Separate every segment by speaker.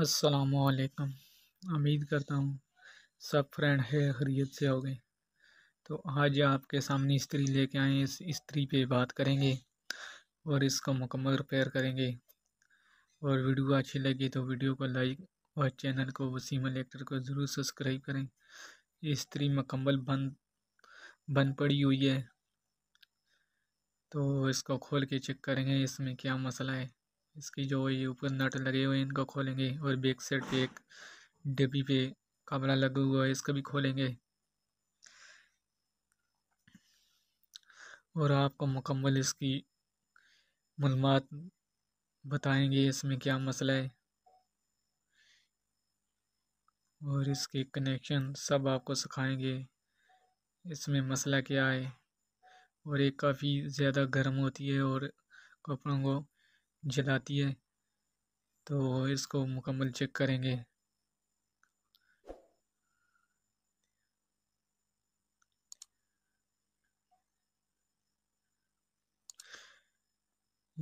Speaker 1: असलकम उम्मीद करता हूँ सब फ्रेंड है हरीत से हो गए तो आज आपके सामने स्त्री लेके आए इस स्त्री पे बात करेंगे और इसका मुकम्मल रिपेयर करेंगे और वीडियो अच्छी लगी तो वीडियो को लाइक और चैनल को वसीम एक्टर को ज़रूर सब्सक्राइब करें स्त्री मुकम्मल बंद बंद पड़ी हुई है तो इसको खोल के चेक करेंगे इसमें क्या मसला है इसकी जो ये ऊपर नट लगे हुए हैं इनको खोलेंगे और बैक साइड पे एक डिब्बी पे कमरा लगा हुआ है इसका भी खोलेंगे और आपको मुकम्मल इसकी मलमात बताएंगे इसमें क्या मसला है और इसके कनेक्शन सब आपको सिखाएंगे इसमें मसला क्या है और ये काफ़ी ज़्यादा गर्म होती है और कपड़ों को जलाती है तो इसको मुकम्मल चेक करेंगे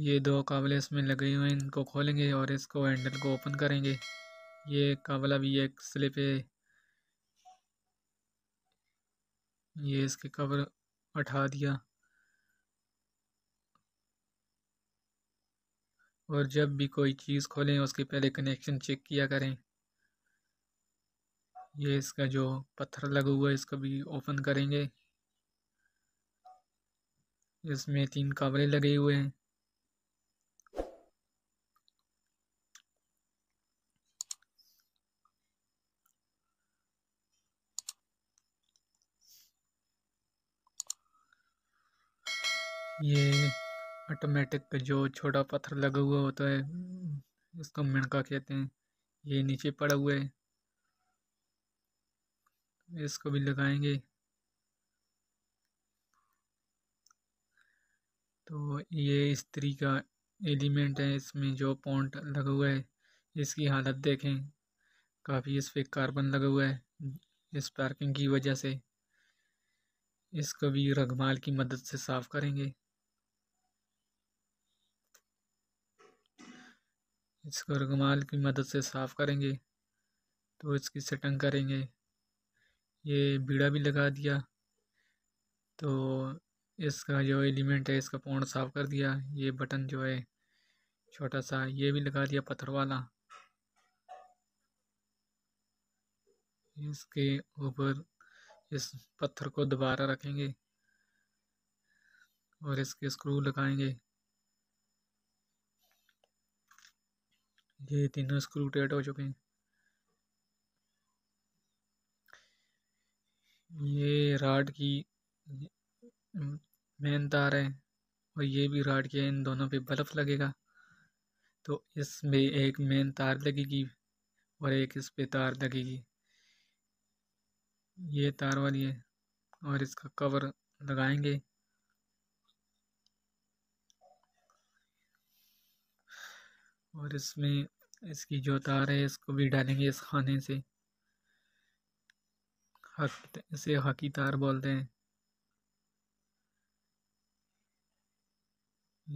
Speaker 1: ये दो काबले इसमें लगे हुए हैं इनको खोलेंगे और इसको हैंडल को ओपन करेंगे ये काबला भी एक स्लिप है ये इसके कवर उठा दिया और जब भी कोई चीज़ खोलें उसके पहले कनेक्शन चेक किया करें ये इसका जो पत्थर लगा हुआ है इसको भी ओपन करेंगे इसमें तीन कावरे लगे हुए हैं ये ऑटोमेटिक जो छोटा पत्थर लगा हुआ होता है उसको मिणका कहते हैं ये नीचे पड़ा हुआ है इसको भी लगाएंगे तो ये स्त्री का एलिमेंट है इसमें जो पॉइंट लगा हुआ है इसकी हालत देखें काफ़ी इस पर कार्बन लगा हुआ है इस पार्किंग की वजह से इसको भी रगमाल की मदद से साफ़ करेंगे इसको रुमाल की मदद से साफ़ करेंगे तो इसकी सेटिंग करेंगे ये बीड़ा भी लगा दिया तो इसका जो एलिमेंट है इसका पौंड साफ़ कर दिया ये बटन जो है छोटा सा ये भी लगा दिया पत्थर वाला इसके ऊपर इस पत्थर को दोबारा रखेंगे और इसके स्क्रू लगाएंगे ये तीनों स्क्रू टेट हो चुके हैं ये राड की मेन तार है और ये भी राड के इन दोनों पे बल्ब लगेगा तो इसमें एक मेन तार लगेगी और एक इस पे तार लगेगी ये तार वाली है और इसका कवर लगाएंगे और इसमें इसकी जो तार है इसको भी डालेंगे इस खाने से हक इसे हकी तार बोलते हैं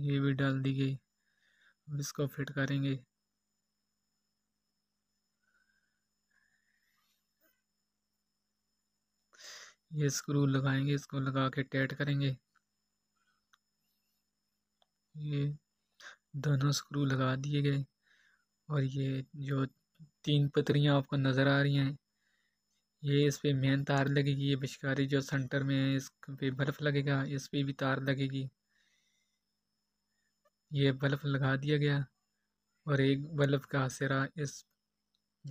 Speaker 1: ये भी डाल दी गई अब इसको फिट करेंगे ये स्क्रू लगाएंगे इसको लगा के टैट करेंगे ये दोनों स्क्रू लगा दिए गए और ये जो तीन पतरियाँ आपको नज़र आ रही हैं ये इस पे मेन तार लगेगी ये बिशकारी जो सेंटर में है इस पे बल्ब लगेगा इस पे भी तार लगेगी ये बल्ब लगा दिया गया और एक बल्ब का सिरा इस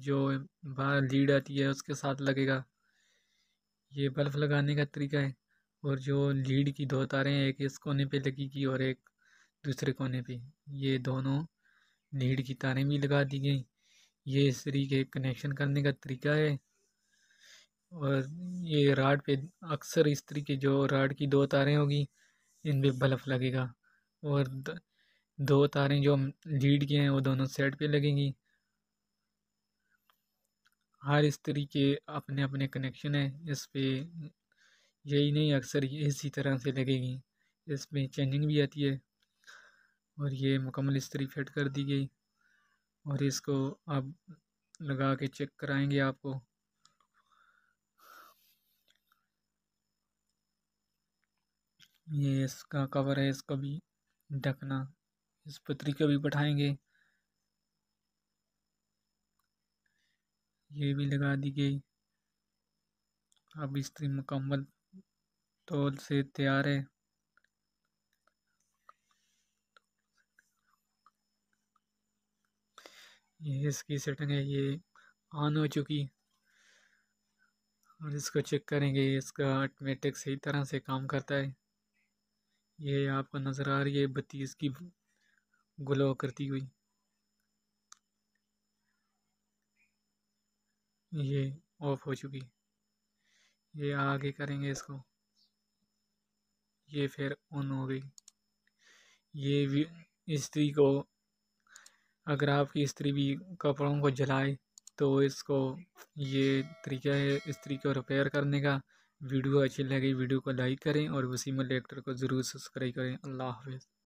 Speaker 1: जो बाहर लीड आती है उसके साथ लगेगा ये बल्ब लगाने का तरीका है और जो लीड की दो तारें हैं एक इस कोने पे लगेगी और एक दूसरे कोने पे ये दोनों नीड की तारें भी लगा दी गई ये इस तरीके कनेक्शन करने का तरीका है और ये राड पे अक्सर इस तरीके जो राड की दो तारें होगी इन पर बल्फ लगेगा और दो तारें जो लीड की हैं वो दोनों सेट पे लगेंगी हर इस तरीके अपने अपने कनेक्शन हैं इस पर यही नहीं अक्सर इसी तरह से लगेगी इसमें चेंजिंग भी आती है और ये मुकम्मल स्त्री फिट कर दी गई और इसको आप लगा के चेक कराएंगे आपको ये इसका कवर है इसका भी ढकना इस पत्री का भी बैठाएंगे ये भी लगा दी गई अब इस्त्री मुकम्मल तौल से तैयार है ये इसकी सेटिंग है ये ऑन हो चुकी और इसको चेक करेंगे इसका ऑटोमेटिक सही तरह से काम करता है ये आपको नज़र आ रही है बत्ती इसकी ग्लो करती हुई ये ऑफ हो चुकी ये आगे करेंगे इसको ये फिर ऑन हो गई ये इस्त्री को अगर आपकी स्त्री भी कपड़ों को जलाए तो इसको ये तरीका है स्त्री को रिपेयर करने का वीडियो अच्छी लगी वीडियो को लाइक करें और वसीम लेक्टर को ज़रूर सब्सक्राइब करें अल्लाह हाफिज़